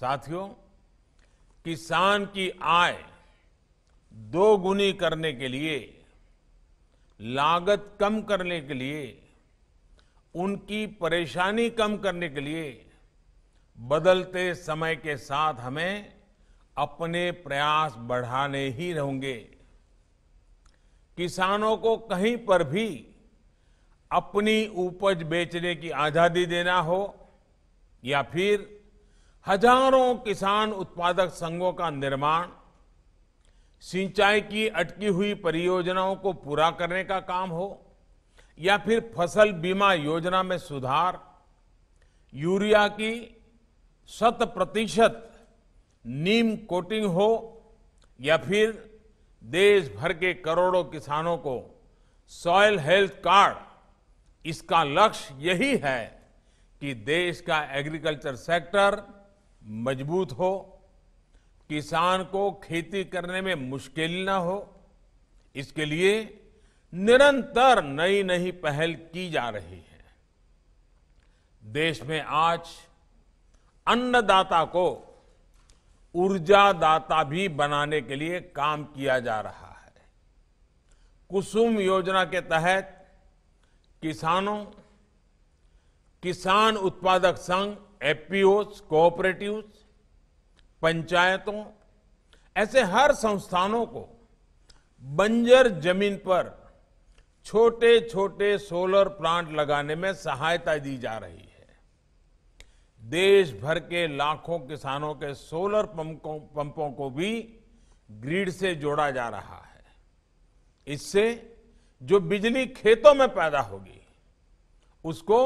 साथियों किसान की आय दोगुनी करने के लिए लागत कम करने के लिए उनकी परेशानी कम करने के लिए बदलते समय के साथ हमें अपने प्रयास बढ़ाने ही रहेंगे किसानों को कहीं पर भी अपनी उपज बेचने की आजादी देना हो या फिर हजारों किसान उत्पादक संघों का निर्माण सिंचाई की अटकी हुई परियोजनाओं को पूरा करने का काम हो या फिर फसल बीमा योजना में सुधार यूरिया की शत प्रतिशत नीम कोटिंग हो या फिर देश भर के करोड़ों किसानों को सॉयल हेल्थ कार्ड इसका लक्ष्य यही है कि देश का एग्रीकल्चर सेक्टर मजबूत हो किसान को खेती करने में मुश्किल ना हो इसके लिए निरंतर नई नई पहल की जा रही है देश में आज अन्नदाता को ऊर्जादाता भी बनाने के लिए काम किया जा रहा है कुसुम योजना के तहत किसानों किसान उत्पादक संघ एफपीओस कोऑपरेटिव्स पंचायतों ऐसे हर संस्थानों को बंजर जमीन पर छोटे छोटे सोलर प्लांट लगाने में सहायता दी जा रही है देश भर के लाखों किसानों के सोलर पंपों पंपों को भी ग्रिड से जोड़ा जा रहा है इससे जो बिजली खेतों में पैदा होगी उसको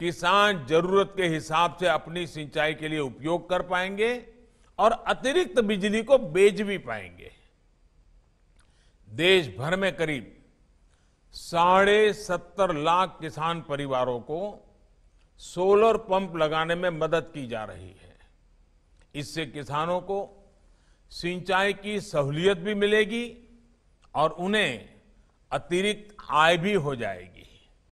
किसान जरूरत के हिसाब से अपनी सिंचाई के लिए उपयोग कर पाएंगे और अतिरिक्त बिजली को बेच भी पाएंगे देश भर में करीब साढ़े सत्तर लाख किसान परिवारों को सोलर पंप लगाने में मदद की जा रही है इससे किसानों को सिंचाई की सहूलियत भी मिलेगी और उन्हें अतिरिक्त आय भी हो जाएगी